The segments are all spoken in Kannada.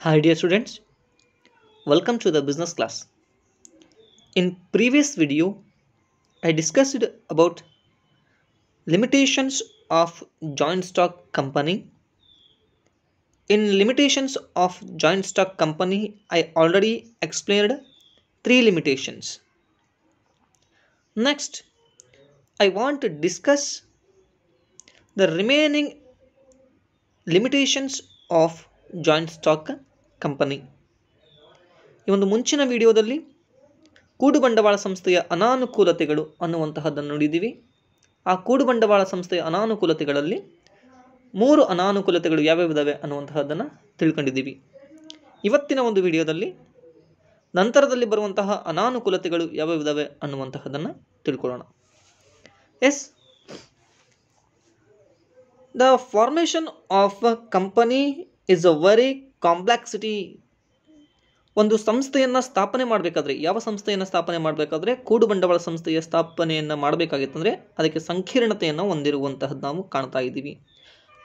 Hi dear students, welcome to the business class. In previous video, I discussed about limitations of joint stock company. In limitations of joint stock company, I already explained three limitations. Next, I want to discuss the remaining limitations of joint stock company company ಈ ಒಂದು ಮುಂಚಿನ ವಿಡಿಯೋದಲ್ಲಿ ಕೂಡು ಬಂಡವಾಳ ಸಂಸ್ಥೆಯ ಅನಾನುಕೂಲತೆಗಳು ಅನ್ನುವಂತಹದ್ದನ್ನು ನೋಡಿದ್ದೀವಿ ಆ ಕೂಡು ಬಂಡವಾಳ ಸಂಸ್ಥೆಯ ಅನಾನುಕೂಲತೆಗಳಲ್ಲಿ ಮೂರು ಅನಾನುಕೂಲತೆಗಳು ಯಾವ್ಯಾವಿದಾವೆ ಅನ್ನುವಂತಹದ್ದನ್ನು ತಿಳ್ಕೊಂಡಿದ್ದೀವಿ ಇವತ್ತಿನ ಒಂದು ವಿಡಿಯೋದಲ್ಲಿ ನಂತರದಲ್ಲಿ ಬರುವಂತಹ ಅನಾನುಕೂಲತೆಗಳು ಯಾವ್ಯಾವಿದಾವೆ ಅನ್ನುವಂತಹದ್ದನ್ನು ತಿಳ್ಕೊಳ್ಳೋಣ as the formation of a company is a very complexity ಒಂದು ಸಂಸ್ಥೆಯನ್ನು ಸ್ಥಾಪನೆ ಮಾಡಬೇಕಾದ್ರೆ ಯಾವ ಸಂಸ್ಥೆಯನ್ನು ಸ್ಥಾಪನೆ ಮಾಡಬೇಕಾದ್ರೆ ಕೂಡು ಬಂಡವಾಳ ಸಂಸ್ಥೆಯ ಸ್ಥಾಪನೆಯನ್ನು ಮಾಡಬೇಕಾಗಿತ್ತಂದರೆ ಅದಕ್ಕೆ ಸಂಕೀರ್ಣತೆಯನ್ನು ಹೊಂದಿರುವಂತಹದ್ದು ನಾವು ಕಾಣ್ತಾ ಇದ್ದೀವಿ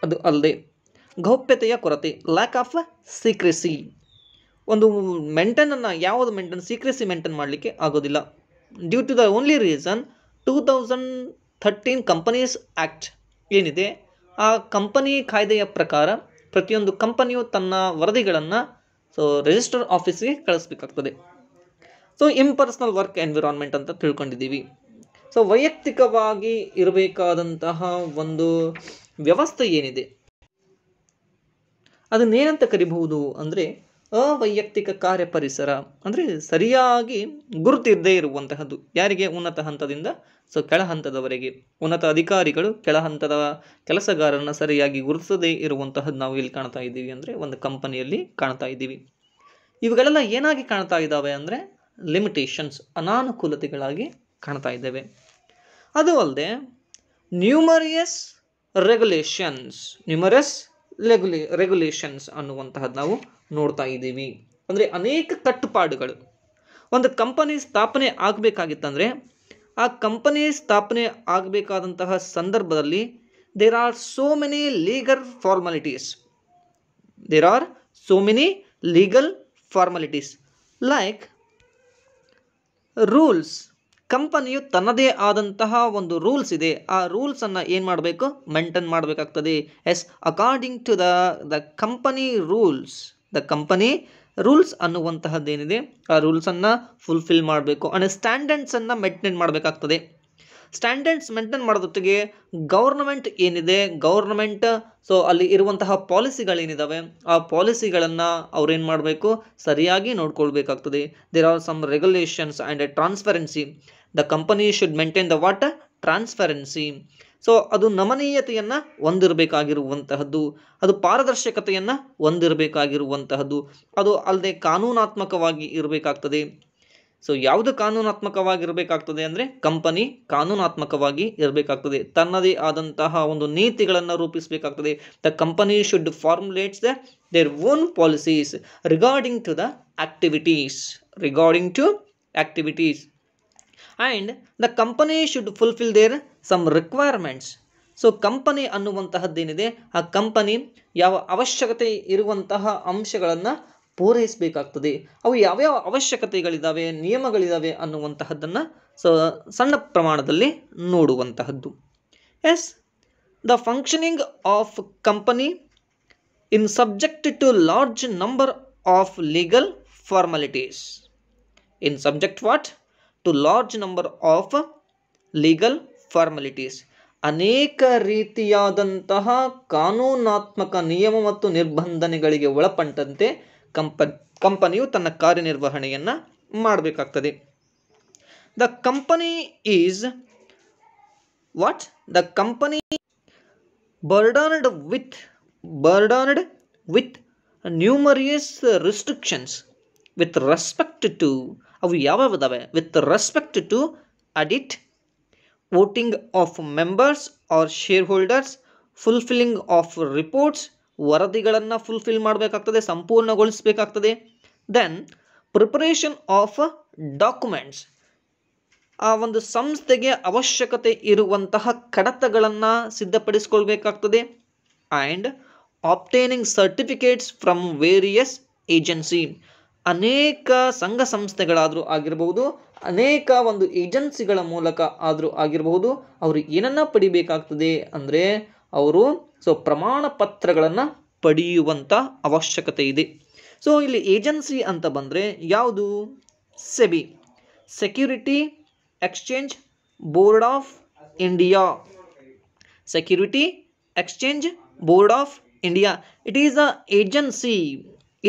ಅದು ಅಲ್ಲದೆ ಗೌಪ್ಯತೆಯ ಕೊರತೆ ಲ್ಯಾಕ್ ಆಫ್ ಸೀಕ್ರೆಸಿ ಒಂದು ಮೆಂಟನನ್ನು ಯಾವುದು ಮೇಂಟೈನ್ ಸೀಕ್ರೆಸಿ ಮೇಂಟೈನ್ ಮಾಡಲಿಕ್ಕೆ ಆಗೋದಿಲ್ಲ due to the only reason two thousand thirteen companies act ಏನಿದೆ ಆ ಕಂಪನಿ ಕಾಯ್ದೆಯ ಪ್ರಕಾರ ಪ್ರತಿಯೊಂದು ಕಂಪನಿಯು ತನ್ನ ವರದಿಗಳನ್ನು ಸೊ ರಿಜಿಸ್ಟರ್ ಆಫೀಸ್ಗೆ ಕಳಿಸ್ಬೇಕಾಗ್ತದೆ ಸೊ ಇಂಪರ್ಸ್ನಲ್ ವರ್ಕ್ ಎನ್ವಿರಾನ್ಮೆಂಟ್ ಅಂತ ತಿಳ್ಕೊಂಡಿದ್ದೀವಿ ಸೊ ವೈಯಕ್ತಿಕವಾಗಿ ಇರಬೇಕಾದಂತಹ ಒಂದು ವ್ಯವಸ್ಥೆ ಏನಿದೆ ಅದನ್ನೇನಂತ ಕರಿಬಹುದು ಅಂದರೆ ಅವೈಯಕ್ತಿಕ ಕಾರ್ಯ ಪರಿಸರ ಅಂದರೆ ಸರಿಯಾಗಿ ಗುರುತಿದ್ದೇ ಇರುವಂತಹದ್ದು ಯಾರಿಗೆ ಉನ್ನತ ಹಂತದಿಂದ ಸೊ ಕೆಳ ಹಂತದವರೆಗೆ ಉನ್ನತ ಅಧಿಕಾರಿಗಳು ಕೆಳ ಹಂತದ ಕೆಲಸಗಾರರನ್ನು ಸರಿಯಾಗಿ ಗುರುತಿಸದೇ ಇರುವಂತಹದ್ದು ನಾವು ಇಲ್ಲಿ ಕಾಣ್ತಾ ಇದ್ದೀವಿ ಅಂದರೆ ಒಂದು ಕಂಪನಿಯಲ್ಲಿ ಕಾಣ್ತಾ ಇದ್ದೀವಿ ಇವುಗಳೆಲ್ಲ ಏನಾಗಿ ಕಾಣ್ತಾ ಇದ್ದಾವೆ ಅಂದರೆ ಲಿಮಿಟೇಷನ್ಸ್ ಅನಾನುಕೂಲತೆಗಳಾಗಿ ಕಾಣ್ತಾ ಇದ್ದಾವೆ ಅದು ಅಲ್ಲದೆ ನ್ಯೂಮರಿಯಸ್ ರೆಗ್ಯುಲೇಷನ್ಸ್ ನ್ಯೂಮರಸ್ ರೆಗ್ಯುಲೇ ರೆಗ್ಯುಲೇಷನ್ಸ್ ಅನ್ನುವಂತಹದ್ದು ನಾವು ನೋಡ್ತಾ ಇದ್ದೀವಿ ಅಂದರೆ ಅನೇಕ ಕಟ್ಟುಪಾಡುಗಳು ಒಂದು ಕಂಪನಿ ಸ್ಥಾಪನೆ ಆಗಬೇಕಾಗಿತ್ತಂದರೆ ಆ ಕಂಪನಿ ಸ್ಥಾಪನೆ ಆಗಬೇಕಾದಂತಹ ಸಂದರ್ಭದಲ್ಲಿ there are so many legal formalities there are so many legal formalities like rules ಕಂಪನಿಯು ತನ್ನದೇ ಆದಂತಹ ಒಂದು ರೂಲ್ಸ್ ಇದೆ ಆ ರೂಲ್ಸನ್ನು ಏನು ಮಾಡಬೇಕು ಮೇಂಟೈನ್ ಮಾಡಬೇಕಾಗ್ತದೆ as according to the the company rules the company rules ಅನ್ನುವಂತಹದ್ದೇನಿದೆ ಆ ರೂಲ್ಸನ್ನು ಫುಲ್ಫಿಲ್ ಮಾಡಬೇಕು ಅಂದರೆ ಸ್ಟ್ಯಾಂಡರ್ಡ್ಸನ್ನು ಮೇಂಟೈನ್ ಮಾಡಬೇಕಾಗ್ತದೆ ಸ್ಟ್ಯಾಂಡರ್ಡ್ಸ್ ಮೇಂಟೈನ್ ಮಾಡೋದೊತ್ತಿಗೆ ಗೌರ್ನಮೆಂಟ್ ಏನಿದೆ ಗೌರ್ನಮೆಂಟ್ ಸೊ ಅಲ್ಲಿ ಇರುವಂತಹ ಪಾಲಿಸಿಗಳೇನಿದ್ದಾವೆ ಆ ಪಾಲಿಸಿಗಳನ್ನು ಅವ್ರೇನು ಮಾಡಬೇಕು ಸರಿಯಾಗಿ ನೋಡ್ಕೊಳ್ಬೇಕಾಗ್ತದೆ there are some regulations and transparency the company should maintain the what transparency so ಅದು ನಮನೀಯತೆಯನ್ನು ಹೊಂದಿರಬೇಕಾಗಿರುವಂತಹದ್ದು ಅದು ಪಾರದರ್ಶಕತೆಯನ್ನು ಹೊಂದಿರಬೇಕಾಗಿರುವಂತಹದ್ದು ಅದು ಅಲ್ಲದೆ ಕಾನೂನಾತ್ಮಕವಾಗಿ ಇರಬೇಕಾಗ್ತದೆ ಸೊ ಯಾವುದು ಕಾನೂನಾತ್ಮಕವಾಗಿರಬೇಕಾಗ್ತದೆ ಅಂದರೆ ಕಂಪನಿ ಕಾನೂನಾತ್ಮಕವಾಗಿ ಇರಬೇಕಾಗ್ತದೆ ತನ್ನದೇ ಆದಂತಹ ಒಂದು ನೀತಿಗಳನ್ನು ರೂಪಿಸಬೇಕಾಗ್ತದೆ the company should formulates the their own policies regarding to the activities regarding to activities and the company should fulfil their some requirements so company ಅನ್ನುವಂತಹದ್ದೇನಿದೆ ಆ ಕಂಪನಿ ಯಾವ ಅವಶ್ಯಕತೆ ಇರುವಂತಹ ಅಂಶಗಳನ್ನು ಪೂರೈಸಬೇಕಾಗ್ತದೆ ಅವು ಯಾವ್ಯಾವ ಅವಶ್ಯಕತೆಗಳಿದ್ದಾವೆ ನಿಯಮಗಳಿದ್ದಾವೆ ಅನ್ನುವಂತಹದ್ದನ್ನು ಸ ಸಣ್ಣ ಪ್ರಮಾಣದಲ್ಲಿ ನೋಡುವಂತಹದ್ದು as the functioning of company in subject to large number of legal formalities in subject what to large number of legal formalities ಅನೇಕ ರೀತಿಯಾದಂತಹ ಕಾನೂನಾತ್ಮಕ ನಿಯಮ ಮತ್ತು ನಿರ್ಬಂಧನೆಗಳಿಗೆ ಒಳಪಟ್ಟಂತೆ ಕಂಪ ಕಂಪನಿಯು ತನ್ನ ಕಾರ್ಯನಿರ್ವಹಣೆಯನ್ನು ಮಾಡಬೇಕಾಗ್ತದೆ the company is what the company burdened with burdened with numerous restrictions with respect to ಅವು ಇದಾವೆ with respect to audit voting of members or share holders fulfilling of reports ವರದಿಗಳನ್ನು ಫುಲ್ಫಿಲ್ ಮಾಡಬೇಕಾಗ್ತದೆ ಸಂಪೂರ್ಣಗೊಳಿಸಬೇಕಾಗ್ತದೆ ದೆನ್ ಪ್ರಿಪರೇಷನ್ ಆಫ್ ಡಾಕ್ಯುಮೆಂಟ್ಸ್ ಆ ಒಂದು ಸಂಸ್ಥೆಗೆ ಅವಶ್ಯಕತೆ ಇರುವಂತಹ ಕಡತಗಳನ್ನು ಸಿದ್ಧಪಡಿಸಿಕೊಳ್ಬೇಕಾಗ್ತದೆ and obtaining certificates from various agency ಅನೇಕ ಸಂಘ ಸಂಸ್ಥೆಗಳಾದರೂ ಆಗಿರಬಹುದು ಅನೇಕ ಒಂದು ಏಜೆನ್ಸಿಗಳ ಮೂಲಕ ಆದರೂ ಆಗಿರಬಹುದು ಅವರು ಏನನ್ನು ಪಡಿಬೇಕಾಗ್ತದೆ ಅಂದರೆ ಅವರು ಸೊ ಪ್ರಮಾಣ ಪತ್ರಗಳನ್ನು ಪಡೆಯುವಂಥ ಅವಶ್ಯಕತೆ ಇದೆ ಸೊ ಇಲ್ಲಿ ಏಜೆನ್ಸಿ ಅಂತ ಬಂದರೆ ಯಾವುದು SEBI security exchange board of India security exchange board of India it is a agency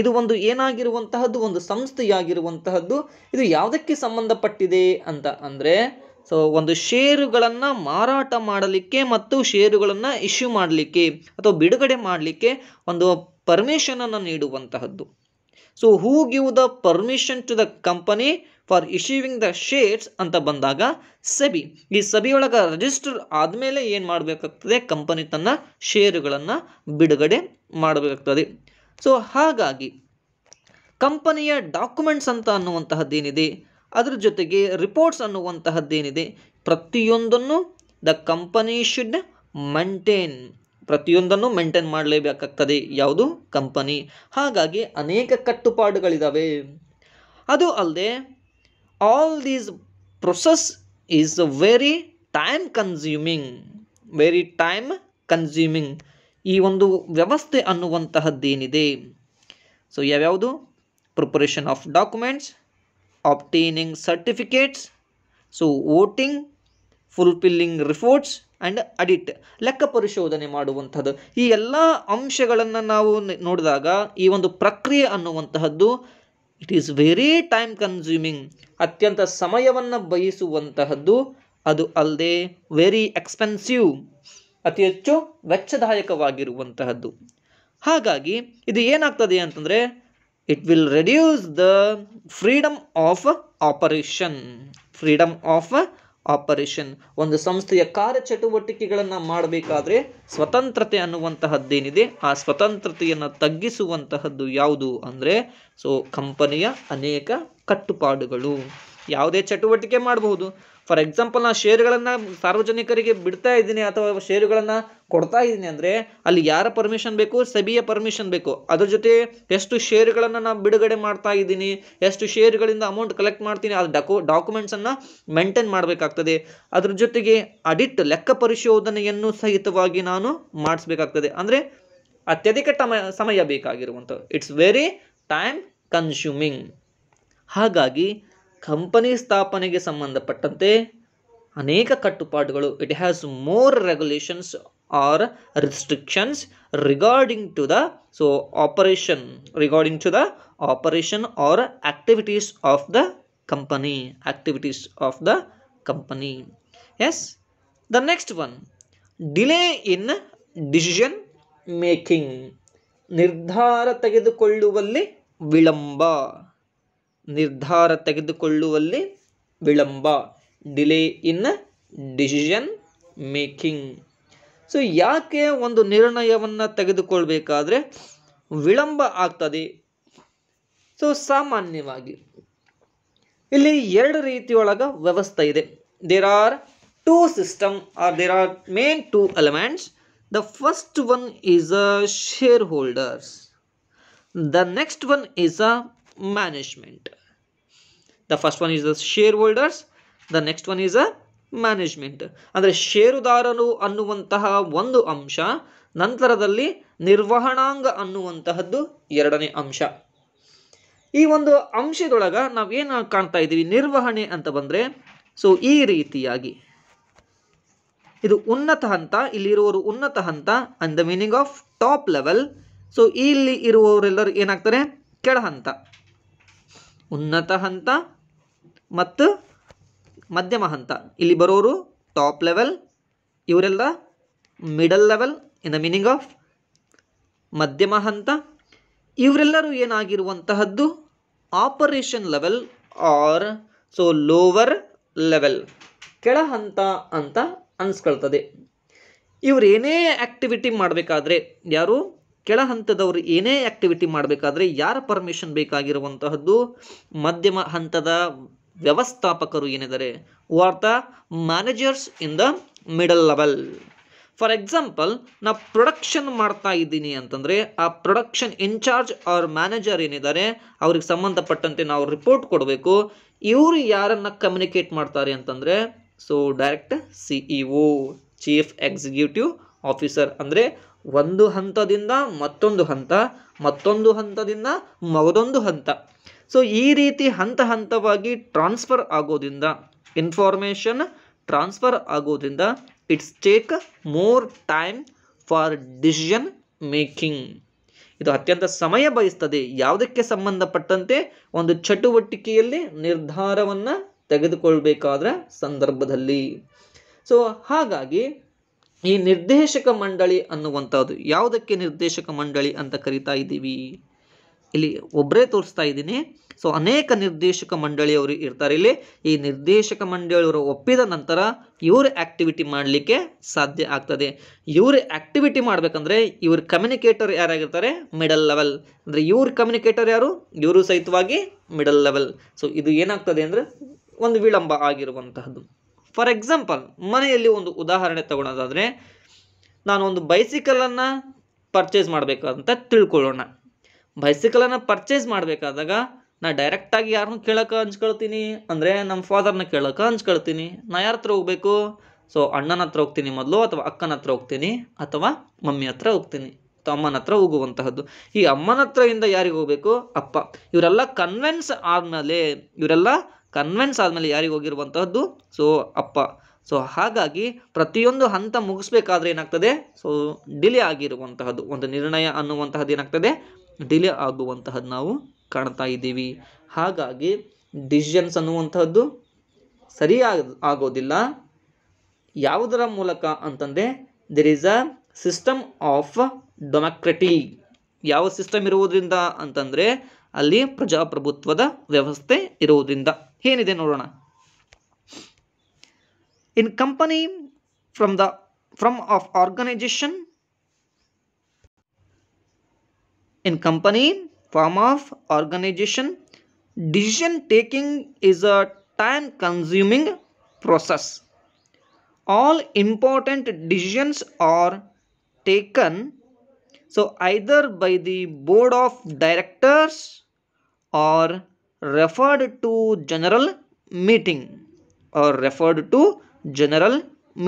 ಇದು ಒಂದು ಏನಾಗಿರುವಂತಹದ್ದು ಒಂದು ಸಂಸ್ಥೆಯಾಗಿರುವಂತಹದ್ದು ಇದು ಯಾವುದಕ್ಕೆ ಸಂಬಂಧಪಟ್ಟಿದೆ ಅಂತ ಅಂದರೆ ಸೊ ಒಂದು ಷೇರುಗಳನ್ನು ಮಾರಾಟ ಮಾಡಲಿಕ್ಕೆ ಮತ್ತು ಷೇರುಗಳನ್ನು ಇಶ್ಯೂ ಮಾಡಲಿಕ್ಕೆ ಅಥವಾ ಬಿಡುಗಡೆ ಮಾಡಲಿಕ್ಕೆ ಒಂದು ಪರ್ಮಿಷನನ್ನು ನೀಡುವಂತಹದ್ದು so who give the permission to the company for issuing the shares ಅಂತ ಬಂದಾಗ ಸಬಿ ಈ ಸಬಿಯೊಳಗೆ ರಿಜಿಸ್ಟರ್ ಆದಮೇಲೆ ಏನು ಮಾಡಬೇಕಾಗ್ತದೆ ಕಂಪನಿ ತನ್ನ ಷೇರುಗಳನ್ನು ಬಿಡುಗಡೆ ಮಾಡಬೇಕಾಗ್ತದೆ ಸೊ ಹಾಗಾಗಿ ಕಂಪನಿಯ ಡಾಕ್ಯುಮೆಂಟ್ಸ್ ಅಂತ ಅನ್ನುವಂತಹದ್ದು ಏನಿದೆ ಅದರ ಜೊತೆಗೆ ರಿಪೋರ್ಟ್ಸ್ ಅನ್ನುವಂತಹದ್ದೇನಿದೆ ಪ್ರತಿಯೊಂದನ್ನು ದ ಕಂಪನಿ ಶುಡ್ ಮೆಂಟೈನ್ ಪ್ರತಿಯೊಂದನ್ನು ಮೇಂಟೈನ್ ಮಾಡಲೇಬೇಕಾಗ್ತದೆ ಯಾವುದು ಕಂಪನಿ ಹಾಗಾಗಿ ಅನೇಕ ಕಟ್ಟುಪಾಡುಗಳಿದ್ದಾವೆ ಅದು ಅಲ್ಲದೆ all these process is very time consuming very time consuming ಈ ಒಂದು ವ್ಯವಸ್ಥೆ ಅನ್ನುವಂತಹದ್ದೇನಿದೆ ಸೊ ಯಾವ್ಯಾವುದು preparation of documents obtaining certificates so voting fulfilling reports and audit ಲೆಕ್ಕ ಪರಿಶೋಧನೆ ಮಾಡುವಂಥದ್ದು ಈ ಎಲ್ಲ ಅಂಶಗಳನ್ನು ನಾವು ನೋಡಿದಾಗ ಈ ಒಂದು ಪ್ರಕ್ರಿಯೆ ಅನ್ನುವಂತಹದ್ದು it is very time consuming ಅತ್ಯಂತ ಸಮಯವನ್ನು ಬಯಸುವಂತಹದ್ದು ಅದು ಅಲ್ಲದೆ ವೆರಿ ಎಕ್ಸ್ಪೆನ್ಸಿವ್ ಅತಿ ಹೆಚ್ಚು ವೆಚ್ಚದಾಯಕವಾಗಿರುವಂತಹದ್ದು ಹಾಗಾಗಿ ಇದು ಏನಾಗ್ತದೆ ಅಂತಂದರೆ it will reduce the freedom of operation freedom of operation ಒಂದು ಸಂಸ್ಥೆಯ ಕಾರ್ಯಚಟುವಟಿಕೆಗಳನ್ನು ಮಾಡಬೇಕಾದ್ರೆ ಸ್ವತಂತ್ರತೆ ಅನ್ನುವಂತಹದ್ದೇನಿದೆ ಆ ಸ್ವತಂತ್ರತೆಯನ್ನು ತಗ್ಗಿಸುವಂತಹದ್ದು ಯಾವುದು ಅಂದರೆ ಸೊ ಕಂಪನಿಯ ಅನೇಕ ಕಟ್ಟುಪಾಡುಗಳು ಯಾವುದೇ ಚಟುವಟಿಕೆ ಮಾಡಬಹುದು ಫಾರ್ ಎಕ್ಸಾಂಪಲ್ ನಾನು ಷೇರುಗಳನ್ನು ಸಾರ್ವಜನಿಕರಿಗೆ ಬಿಡ್ತಾ ಇದ್ದೀನಿ ಅಥವಾ ಷೇರುಗಳನ್ನು ಕೊಡ್ತಾ ಇದ್ದೀನಿ ಅಂದರೆ ಅಲ್ಲಿ ಯಾರ ಪರ್ಮಿಷನ್ ಬೇಕು ಸಬಿಯ ಪರ್ಮಿಷನ್ ಬೇಕು ಅದ್ರ ಜೊತೆ ಎಷ್ಟು ಷೇರುಗಳನ್ನು ನಾನು ಬಿಡುಗಡೆ ಮಾಡ್ತಾ ಇದ್ದೀನಿ ಎಷ್ಟು ಷೇರುಗಳಿಂದ ಅಮೌಂಟ್ ಕಲೆಕ್ಟ್ ಮಾಡ್ತೀನಿ ಅದು ಡಾಕು ಡಾಕ್ಯುಮೆಂಟ್ಸನ್ನು ಮೇಂಟೈನ್ ಮಾಡಬೇಕಾಗ್ತದೆ ಅದ್ರ ಜೊತೆಗೆ ಅಡಿಟ್ ಲೆಕ್ಕ ಪರಿಶೋಧನೆಯನ್ನು ಸಹಿತವಾಗಿ ನಾನು ಮಾಡಿಸ್ಬೇಕಾಗ್ತದೆ ಅಂದರೆ ಅತ್ಯಧಿಕ ಟಮ ಸಮಯ ಬೇಕಾಗಿರುವಂಥ ಇಟ್ಸ್ ವೆರಿ ಟೈಮ್ ಕನ್ಸ್ಯೂಮಿಂಗ್ ಹಾಗಾಗಿ ಕಂಪನಿ ಸ್ಥಾಪನೆಗೆ ಸಂಬಂಧಪಟ್ಟಂತೆ ಅನೇಕ ಕಟ್ಟುಪಾಡುಗಳು it has more regulations or restrictions regarding to the so operation regarding to the operation or activities of the company activities of the company as the next one delay in decision making ನಿರ್ಧಾರ ತೆಗೆದುಕೊಳ್ಳುವಲ್ಲಿ ವಿಳಂಬ ನಿರ್ಧಾರ ತೆಗೆದುಕೊಳ್ಳುವಲ್ಲಿ ವಿಳಂಬ delay in decision making so ಯಾಕೆ ಒಂದು ನಿರ್ಣಯವನ್ನು ತೆಗೆದುಕೊಳ್ಬೇಕಾದ್ರೆ ವಿಳಂಬ ಆಗ್ತದೆ ಸೊ ಸಾಮಾನ್ಯವಾಗಿ ಇಲ್ಲಿ ಎರಡು ರೀತಿಯೊಳಗ ವ್ಯವಸ್ಥೆ ಇದೆ there are two system or there are main two elements the first one is a share holders the next one is a management the first one is the share holders the next one is a management ಅಂದರೆ ಷೇರುದಾರರು ಅನ್ನುವಂತಹ ಒಂದು ಅಂಶ ನಂತರದಲ್ಲಿ ನಿರ್ವಹಣಾಂಗ ಅನ್ನುವಂತಹದ್ದು ಎರಡನೇ ಅಂಶ ಈ ಒಂದು ಅಂಶದೊಳಗೆ ಏನು ಕಾಣ್ತಾ ಇದ್ದೀವಿ ನಿರ್ವಹಣೆ ಅಂತ ಬಂದರೆ ಸೊ ಈ ರೀತಿಯಾಗಿ ಇದು ಉನ್ನತ ಹಂತ ಇಲ್ಲಿರುವವರು ಉನ್ನತ ಹಂತ and the meaning of top level so ಇಲ್ಲಿ ಇರುವವರೆಲ್ಲರೂ ಏನಾಗ್ತಾರೆ ಕೆಳ ಹಂತ ಉನ್ನತ ಹಂತ ಮತ್ತು ಮಧ್ಯಮ ಹಂತ ಇಲ್ಲಿ ಬರೋರು ಟಾಪ್ ಲೆವೆಲ್ ಇವರೆಲ್ಲ middle level in the meaning of ಮಧ್ಯಮ ಹಂತ ಇವರೆಲ್ಲರೂ ಏನಾಗಿರುವಂತಹದ್ದು operation level or so lower level ಕೆಳ ಹಂತ ಅಂತ ಅನ್ಸ್ಕೊಳ್ತದೆ ಇವರು ಏನೇ ಆ್ಯಕ್ಟಿವಿಟಿ ಮಾಡಬೇಕಾದ್ರೆ ಯಾರು ಕೆಳ ಹಂತದವರು ಏನೇ ಆ್ಯಕ್ಟಿವಿಟಿ ಮಾಡಬೇಕಾದ್ರೆ ಯಾರ ಪರ್ಮಿಷನ್ ಬೇಕಾಗಿರುವಂತಹದ್ದು ಮಧ್ಯಮ ಹಂತದ ವ್ಯವಸ್ಥಾಪಕರು ಏನಿದ್ದಾರೆ who are the managers in the middle level for example ನಾ ಪ್ರೊಡಕ್ಷನ್ ಮಾಡ್ತಾ ಇದ್ದೀನಿ ಅಂತಂದರೆ ಆ ಪ್ರೊಡಕ್ಷನ್ ಇನ್ಚಾರ್ಜ್ ಅವ್ರ ಮ್ಯಾನೇಜರ್ ಏನಿದ್ದಾರೆ ಅವ್ರಿಗೆ ಸಂಬಂಧಪಟ್ಟಂತೆ ನಾವು ರಿಪೋರ್ಟ್ ಕೊಡಬೇಕು ಇವರು ಯಾರನ್ನು ಕಮ್ಯುನಿಕೇಟ್ ಮಾಡ್ತಾರೆ ಅಂತಂದರೆ so direct C chief executive officer ಅಂದರೆ ಒಂದು ಹಂತದಿಂದ ಮತ್ತೊಂದು ಹಂತ ಮತ್ತೊಂದು ಹಂತದಿಂದ ಮಗದೊಂದು ಹಂತ ಸೊ ಈ ರೀತಿ ಹಂತ ಹಂತವಾಗಿ ಟ್ರಾನ್ಸ್ಫರ್ ಆಗೋದ್ರಿಂದ ಇನ್ಫಾರ್ಮೇಷನ್ ಟ್ರಾನ್ಸ್ಫರ್ ಆಗೋದ್ರಿಂದ it's take more time for decision making ಇದು ಅತ್ಯಂತ ಸಮಯ ಬಯಸ್ತದೆ ಯಾವುದಕ್ಕೆ ಸಂಬಂಧಪಟ್ಟಂತೆ ಒಂದು ಚಟುವಟಿಕೆಯಲ್ಲಿ ನಿರ್ಧಾರವನ್ನು ತೆಗೆದುಕೊಳ್ಬೇಕಾದ್ರ ಸಂದರ್ಭದಲ್ಲಿ ಸೊ ಹಾಗಾಗಿ ಈ ನಿರ್ದೇಶಕ ಮಂಡಳಿ ಅನ್ನುವಂಥದ್ದು ಯಾವುದಕ್ಕೆ ನಿರ್ದೇಶಕ ಮಂಡಳಿ ಅಂತ ಕರಿತಾ ಇದ್ದೀವಿ ಇಲ್ಲಿ ಒಬ್ಬರೇ ತೋರಿಸ್ತಾ ಇದ್ದೀನಿ ಸೊ ಅನೇಕ ನಿರ್ದೇಶಕ ಮಂಡಳಿಯವರು ಇರ್ತಾರೆ ಇಲ್ಲಿ ಈ ನಿರ್ದೇಶಕ ಮಂಡಳಿಯವರು ಒಪ್ಪಿದ ನಂತರ ಇವರು ಆ್ಯಕ್ಟಿವಿಟಿ ಮಾಡಲಿಕ್ಕೆ ಸಾಧ್ಯ ಆಗ್ತದೆ ಇವರು ಆ್ಯಕ್ಟಿವಿಟಿ ಮಾಡಬೇಕಂದ್ರೆ ಇವ್ರ ಕಮ್ಯುನಿಕೇಟರ್ ಯಾರಾಗಿರ್ತಾರೆ ಮಿಡಲ್ ಲೆವೆಲ್ ಅಂದರೆ ಇವ್ರ ಕಮ್ಯುನಿಕೇಟರ್ ಯಾರು ಇವರು ಸಹಿತವಾಗಿ ಮಿಡಲ್ ಲೆವೆಲ್ ಸೊ ಇದು ಏನಾಗ್ತದೆ ಅಂದರೆ ಒಂದು ವಿಳಂಬ ಆಗಿರುವಂತಹದ್ದು ಫಾರ್ ಎಕ್ಸಾಂಪಲ್ ಮನೆಯಲ್ಲಿ ಒಂದು ಉದಾಹರಣೆ ನಾನು ಒಂದು ಬೈಸಿಕಲನ್ನು ಪರ್ಚೇಸ್ ಮಾಡಬೇಕಂತ ತಿಳ್ಕೊಳ್ಳೋಣ ಬೈಸಿಕಲನ್ನು ಪರ್ಚೇಸ್ ಮಾಡಬೇಕಾದಾಗ ನಾ ಡೈರೆಕ್ಟಾಗಿ ಯಾರನ್ನು ಕೇಳೋಕೆ ಹಂಚ್ಕೊಳ್ತೀನಿ ಅಂದರೆ ನಮ್ಮ ಫಾದರ್ನ ಕೇಳೋಕೆ ಹಂಚ್ಕೊಳ್ತೀನಿ ನಾ ಯಾರ ಹತ್ರ ಹೋಗಬೇಕು ಸೊ ಅಣ್ಣನ ಹತ್ರ ಹೋಗ್ತೀನಿ ಮೊದಲು ಅಥವಾ ಅಕ್ಕನ ಹತ್ರ ಹೋಗ್ತೀನಿ ಅಥವಾ ಮಮ್ಮಿ ಹತ್ರ ಹೋಗ್ತೀನಿ ಅಥವಾ ಅಮ್ಮನ ಹತ್ರ ಹೋಗುವಂತಹದ್ದು ಈ ಅಮ್ಮನ ಇಂದ ಯಾರಿಗೆ ಹೋಗಬೇಕು ಅಪ್ಪ ಇವರೆಲ್ಲ ಕನ್ವೆನ್ಸ್ ಆದಮೇಲೆ ಇವರೆಲ್ಲ ಕನ್ವೆನ್ಸ್ ಆದಮೇಲೆ ಯಾರಿಗೆ ಹೋಗಿರುವಂತಹದ್ದು ಸೊ ಅಪ್ಪ ಸೊ ಹಾಗಾಗಿ ಪ್ರತಿಯೊಂದು ಹಂತ ಮುಗಿಸ್ಬೇಕಾದ್ರೆ ಏನಾಗ್ತದೆ ಸೊ ಡಿಲೇ ಆಗಿರುವಂತಹದ್ದು ಒಂದು ನಿರ್ಣಯ ಅನ್ನುವಂತಹದ್ದು ಏನಾಗ್ತದೆ ಡಿಲೇ ಆಗುವಂತಹದ್ದು ನಾವು ಕಾಣ್ತಾ ಇದ್ದೀವಿ ಹಾಗಾಗಿ ಡಿಸಿಷನ್ಸ್ ಅನ್ನುವಂತಹದ್ದು ಸರಿಯಾಗಿ ಆಗೋದಿಲ್ಲ ಯಾವುದರ ಮೂಲಕ ಅಂತಂದರೆ there is a system of democracy ಯಾವ ಸಿಸ್ಟಮ್ ಇರುವುದರಿಂದ ಅಂತಂದರೆ ಅಲ್ಲಿ ಪ್ರಜಾಪ್ರಭುತ್ವದ ವ್ಯವಸ್ಥೆ ಇರುವುದರಿಂದ ಏನಿದೆ ನೋಡೋಣ in company from the from of organisation in company form of organization decision taking is a time consuming process all important decisions are taken so either by the board of directors or referred to general meeting or referred to general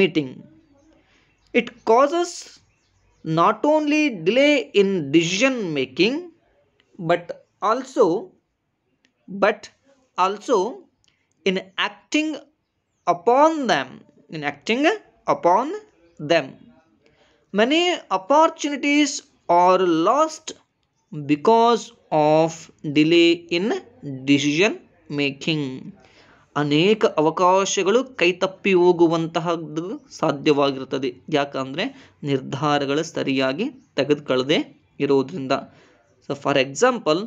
meeting it causes not only delay in decision making but also but also in acting upon them in acting upon them many opportunities are lost because of delay in decision making ಅನೇಕ ಅವಕಾಶಗಳು ಕೈತಪ್ಪಿ ಹೋಗುವಂತಹದ್ದು ಸಾಧ್ಯವಾಗಿರುತ್ತದೆ ಯಾಕಂದರೆ ನಿರ್ಧಾರಗಳು ಸರಿಯಾಗಿ ತೆಗೆದುಕೊಳ್ಳದೆ ಇರೋದರಿಂದ ಸೊ ಫಾರ್ ಎಕ್ಸಾಂಪಲ್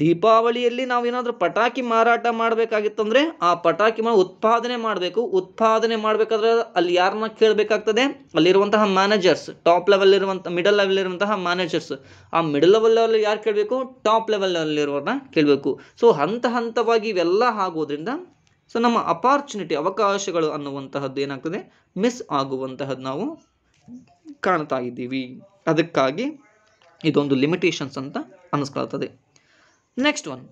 ದೀಪಾವಳಿಯಲ್ಲಿ ಏನಾದರೂ ಪಟಾಕಿ ಮಾರಾಟ ಮಾಡಬೇಕಾಗಿತ್ತಂದ್ರೆ ಆ ಪಟಾಕಿ ಉತ್ಪಾದನೆ ಮಾಡಬೇಕು ಉತ್ಪಾದನೆ ಮಾಡಬೇಕಾದ್ರೆ ಅಲ್ಲಿ ಯಾರನ್ನ ಕೇಳಬೇಕಾಗ್ತದೆ ಅಲ್ಲಿರುವಂತಹ ಮ್ಯಾನೇಜರ್ಸ್ ಟಾಪ್ ಲೆವೆಲ್ ಇರುವಂಥ ಮಿಡಲ್ ಲೆವೆಲ್ ಇರುವಂತಹ ಮ್ಯಾನೇಜರ್ಸ್ ಆ ಮಿಡಲ್ ಲೆವೆಲ್ ಯಾರು ಕೇಳಬೇಕು ಟಾಪ್ ಲೆವೆಲಲ್ಲಿರುವವ್ರನ್ನ ಕೇಳಬೇಕು ಸೊ ಹಂತ ಹಂತವಾಗಿ ಇವೆಲ್ಲ ಆಗೋದ್ರಿಂದ ಸೊ ನಮ್ಮ ಅಪಾರ್ಚುನಿಟಿ ಅವಕಾಶಗಳು ಅನ್ನುವಂತಹದ್ದು ಏನಾಗ್ತದೆ ಮಿಸ್ ಆಗುವಂತಹದ್ದು ನಾವು ಕಾಣ್ತಾ ಇದ್ದೀವಿ ಅದಕ್ಕಾಗಿ ಇದೊಂದು ಲಿಮಿಟೇಷನ್ಸ್ ಅಂತ ಅನಿಸ್ಕೊಳ್ತದೆ next one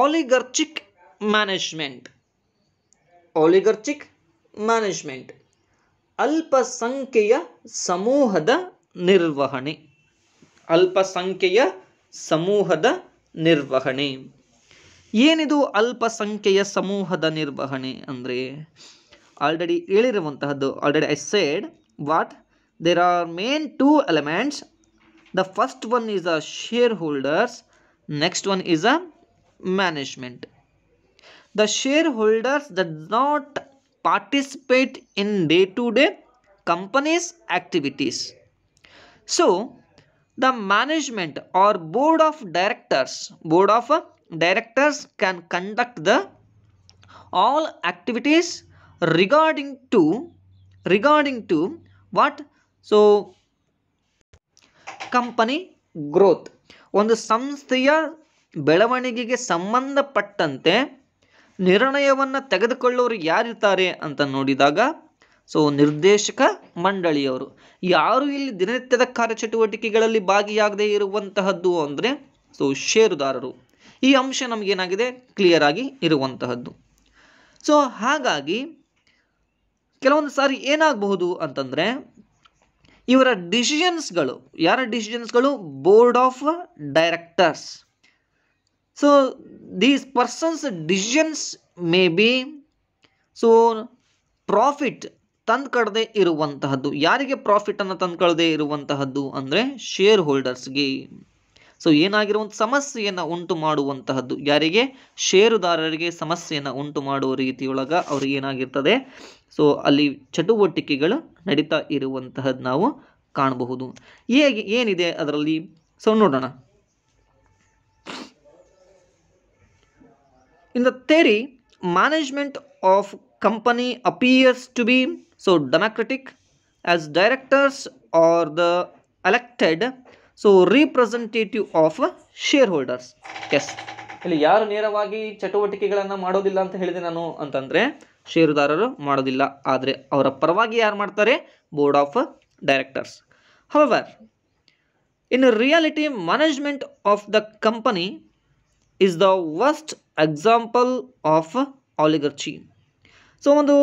oligarchic management oligarchic management ಅಲ್ಪಸಂಖ್ಯೆಯ ಸಮೂಹದ ನಿರ್ವಹಣೆ ಅಲ್ಪಸಂಖ್ಯೆಯ ಸಮೂಹದ ನಿರ್ವಹಣೆ ಏನಿದು ಅಲ್ಪಸಂಖ್ಯೆಯ ಸಮೂಹದ ನಿರ್ವಹಣೆ ಅಂದರೆ ಆಲ್ರೆಡಿ ಹೇಳಿರುವಂತಹದ್ದು already I said what there are main two elements the first one is a shareholders next one is a management the shareholders do not participate in day-to-day -day company's activities so the management or board of directors board of uh, directors can conduct the all activities regarding to regarding to what so company growth ಒಂದು ಸಂಸ್ಥೆಯ ಬೆಳವಣಿಗೆಗೆ ಸಂಬಂಧಪಟ್ಟಂತೆ ನಿರ್ಣಯವನ್ನು ತೆಗೆದುಕೊಳ್ಳೋರು ಯಾರಿರ್ತಾರೆ ಅಂತ ನೋಡಿದಾಗ ಸೊ ನಿರ್ದೇಶಕ ಮಂಡಳಿಯವರು ಯಾರು ಇಲ್ಲಿ ದಿನನಿತ್ಯದ ಕಾರ್ಯಚಟುವಟಿಕೆಗಳಲ್ಲಿ ಭಾಗಿಯಾಗದೇ ಇರುವಂತಹದ್ದು ಅಂದರೆ ಸೊ ಷೇರುದಾರರು ಈ ಅಂಶ ನಮಗೇನಾಗಿದೆ ಕ್ಲಿಯರ್ ಆಗಿ ಇರುವಂತಹದ್ದು ಸೊ ಹಾಗಾಗಿ ಕೆಲವೊಂದು ಸಾರಿ ಏನಾಗಬಹುದು ಅಂತಂದರೆ ಇವರ ಡಿಸಿಷನ್ಸ್ಗಳು ಯಾರ ಡಿಸಿಷನ್ಸ್ಗಳು board of directors so these persons decisions may be so profit ತಂದ್ಕಡದೆ ಇರುವಂತಹದ್ದು ಯಾರಿಗೆ ಪ್ರಾಫಿಟನ್ನು ತಂದ್ಕೊಳ್ಳದೆ ಇರುವಂತಹದ್ದು ಅಂದರೆ ಶೇರ್ ಹೋಲ್ಡರ್ಸ್ಗೆ ಸೊ ಏನಾಗಿರುವಂಥ ಸಮಸ್ಯೆಯನ್ನು ಉಂಟು ಮಾಡುವಂತಹದ್ದು ಯಾರಿಗೆ ಷೇರುದಾರರಿಗೆ ಸಮಸ್ಯೆಯನ್ನು ಉಂಟು ಮಾಡುವ ರೀತಿಯೊಳಗ ಅವ್ರಿಗೆ ಏನಾಗಿರ್ತದೆ ಸೊ ಅಲ್ಲಿ ಚಟುವಟಿಕೆಗಳು ನಡೀತಾ ಇರುವಂತಹದ್ದು ನಾವು ಕಾಣಬಹುದು ಹೇಗೆ ಏನಿದೆ ಅದರಲ್ಲಿ ಸೊ ನೋಡೋಣ in the theory management of company appears to be so democratic as directors are the elected so representative of share holders as ಇಲ್ಲಿ ಯಾರು ನೇರವಾಗಿ ಚಟುವಟಿಕೆಗಳನ್ನು ಮಾಡೋದಿಲ್ಲ ಅಂತ ಹೇಳಿದೆ ನಾನು ಅಂತಂದರೆ ಷೇರುದಾರರು ಮಾಡೋದಿಲ್ಲ ಆದರೆ ಅವರ ಪರವಾಗಿ ಯಾರು ಮಾಡ್ತಾರೆ board of directors however in reality management of the company is the worst example of oligarchy so ಒಂದು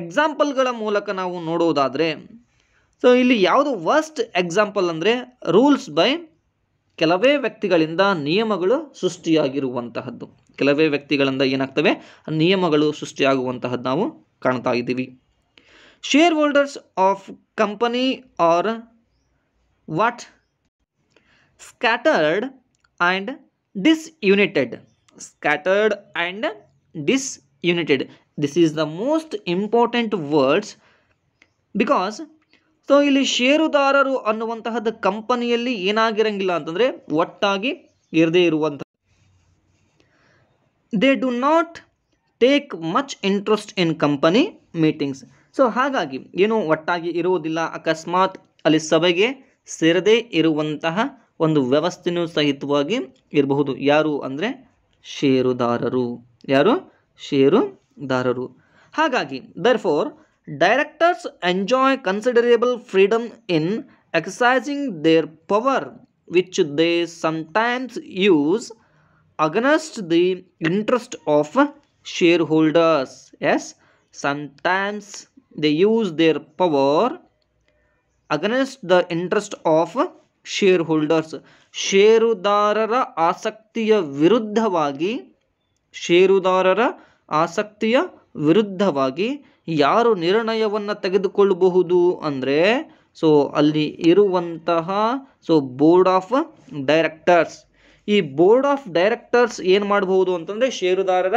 ಎಕ್ಸಾಂಪಲ್ಗಳ ಮೂಲಕ ನಾವು ನೋಡೋದಾದರೆ ಸೊ ಇಲ್ಲಿ ಯಾವುದು ವರ್ಸ್ಟ್ ಎಕ್ಸಾಂಪಲ್ ಅಂದರೆ ರೂಲ್ಸ್ ಬೈ ಕೆಲವೇ ವ್ಯಕ್ತಿಗಳಿಂದ ನಿಯಮಗಳು ಸೃಷ್ಟಿಯಾಗಿರುವಂತಹದ್ದು ಕೆಲವೇ ವ್ಯಕ್ತಿಗಳಿಂದ ಏನಾಗ್ತವೆ ನಿಯಮಗಳು ಸೃಷ್ಟಿಯಾಗುವಂತಹದ್ದು ನಾವು ಕಾಣ್ತಾ ಇದ್ದೀವಿ share holders of company are what scattered and disunited scattered and united this is the most important words because so ಇಲ್ಲಿ ಷೇರುದಾರರು ಅನ್ನುವಂತಹದ್ದು ಕಂಪನಿಯಲ್ಲಿ ಏನಾಗಿರಂಗಿಲ್ಲ ಅಂತಂದರೆ ಒಟ್ಟಾಗಿ ಇರದೇ ಇರುವಂಥ they do not take much interest in company meetings so ಹಾಗಾಗಿ ಏನು ಒಟ್ಟಾಗಿ ಇರುವುದಿಲ್ಲ ಅಕಸ್ಮಾತ್ ಅಲ್ಲಿ ಸಭೆಗೆ ಸೇರದೇ ಇರುವಂತಹ ಒಂದು ವ್ಯವಸ್ಥೆನೂ ಸಹಿತವಾಗಿ ಇರಬಹುದು ಯಾರು ಅಂದರೆ ಷೇರುದಾರರು ಯಾರು ಷೇರುದಾರರು ಹಾಗಾಗಿ therefore Directors enjoy considerable freedom in exercising their power, which they sometimes use against the interest of shareholders. Yes, sometimes they use their power against the interest of shareholders. ಷೇರುದಾರರ ಆಸಕ್ತಿಯ ವಿರುದ್ಧವಾಗಿ ಷೇರುದಾರರ ಆಸಕ್ತಿಯ ಯಾರು ನಿರ್ಣಯವನ್ನು ತೆಗೆದುಕೊಳ್ಳಬಹುದು ಅಂದರೆ ಸೊ ಅಲ್ಲಿ ಇರುವಂತಹ ಸೊ ಬೋರ್ಡ್ ಆಫ್ ಡೈರೆಕ್ಟರ್ಸ್ ಈ ಬೋರ್ಡ್ ಆಫ್ ಡೈರೆಕ್ಟರ್ಸ್ ಏನು ಮಾಡಬಹುದು ಅಂತಂದರೆ ಷೇರುದಾರರ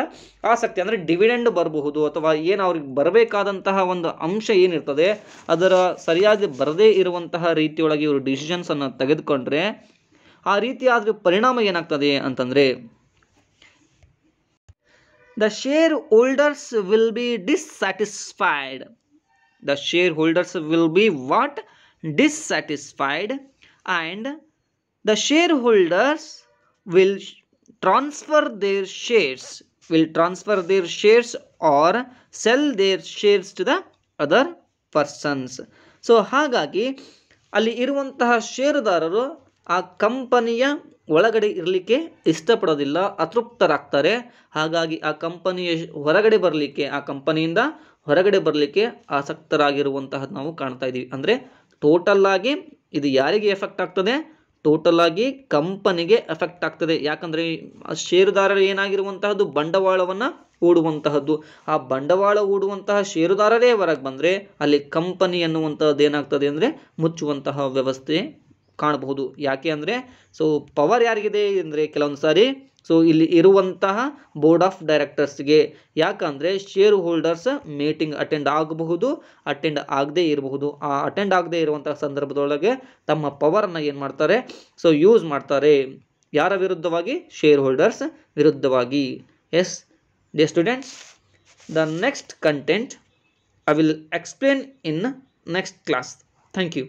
ಆಸಕ್ತಿ ಅಂದರೆ ಡಿವಿಡೆಂಡ್ ಬರಬಹುದು ಅಥವಾ ಏನು ಅವ್ರಿಗೆ ಬರಬೇಕಾದಂತಹ ಒಂದು ಅಂಶ ಏನಿರ್ತದೆ ಅದರ ಸರಿಯಾಗಿ ಬರದೇ ಇರುವಂತಹ ರೀತಿಯೊಳಗೆ ಇವರು ಡಿಸಿಷನ್ಸನ್ನು ತೆಗೆದುಕೊಂಡ್ರೆ ಆ ರೀತಿಯಾದ ಪರಿಣಾಮ ಏನಾಗ್ತದೆ ಅಂತಂದರೆ the shareholders will be dissatisfied the shareholders will be what dissatisfied and the shareholders will transfer their shares will transfer their shares or sell their shares to the other persons so ಹಾಗಾಗಿ ಅಲ್ಲಿ ಇರುವಂತಹ ಷೇರುದಾರರು ಆ ಕಂಪನಿಯ ಒಳಗಡೆ ಇರಲಿಕ್ಕೆ ಇಷ್ಟಪಡೋದಿಲ್ಲ ಅತೃಪ್ತರಾಗ್ತಾರೆ ಹಾಗಾಗಿ ಆ ಕಂಪನಿಯ ಹೊರಗಡೆ ಬರಲಿಕ್ಕೆ ಆ ಕಂಪನಿಯಿಂದ ಹೊರಗಡೆ ಬರಲಿಕ್ಕೆ ಆಸಕ್ತರಾಗಿರುವಂತಹದ್ದು ನಾವು ಕಾಣ್ತಾ ಇದ್ದೀವಿ ಅಂದರೆ ಟೋಟಲ್ ಆಗಿ ಇದು ಯಾರಿಗೆ ಎಫೆಕ್ಟ್ ಆಗ್ತದೆ ಟೋಟಲ್ ಆಗಿ ಕಂಪನಿಗೆ ಎಫೆಕ್ಟ್ ಆಗ್ತದೆ ಯಾಕಂದರೆ ಷೇರುದಾರರು ಏನಾಗಿರುವಂತಹದ್ದು ಬಂಡವಾಳವನ್ನು ಹೂಡುವಂತಹದ್ದು ಆ ಬಂಡವಾಳ ಹೂಡುವಂತಹ ಷೇರುದಾರರೇ ಹೊರಗೆ ಬಂದರೆ ಅಲ್ಲಿ ಕಂಪನಿ ಅನ್ನುವಂಥದ್ದು ಏನಾಗ್ತದೆ ಅಂದರೆ ಮುಚ್ಚುವಂತಹ ವ್ಯವಸ್ಥೆ ಕಾಣಬಹುದು ಯಾಕೆ ಅಂದರೆ ಸೊ ಪವರ್ ಯಾರಿಗಿದೆ ಅಂದರೆ ಕೆಲವೊಂದು ಸಾರಿ ಸೊ ಇಲ್ಲಿ ಇರುವಂತಹ ಬೋರ್ಡ್ ಆಫ್ ಡೈರೆಕ್ಟರ್ಸ್ಗೆ ಯಾಕಂದರೆ ಶೇರ್ ಹೋಲ್ಡರ್ಸ್ ಮೀಟಿಂಗ್ ಅಟೆಂಡ್ ಆಗಬಹುದು ಅಟೆಂಡ್ ಆಗದೇ ಇರಬಹುದು ಆ ಅಟೆಂಡ್ ಆಗದೇ ಇರುವಂತಹ ಸಂದರ್ಭದೊಳಗೆ ತಮ್ಮ ಪವರನ್ನು ಏನು ಮಾಡ್ತಾರೆ ಸೊ ಯೂಸ್ ಮಾಡ್ತಾರೆ ಯಾರ ವಿರುದ್ಧವಾಗಿ ಶೇರ್ ಹೋಲ್ಡರ್ಸ್ ವಿರುದ್ಧವಾಗಿ as dear students the next content I will explain in next class thank you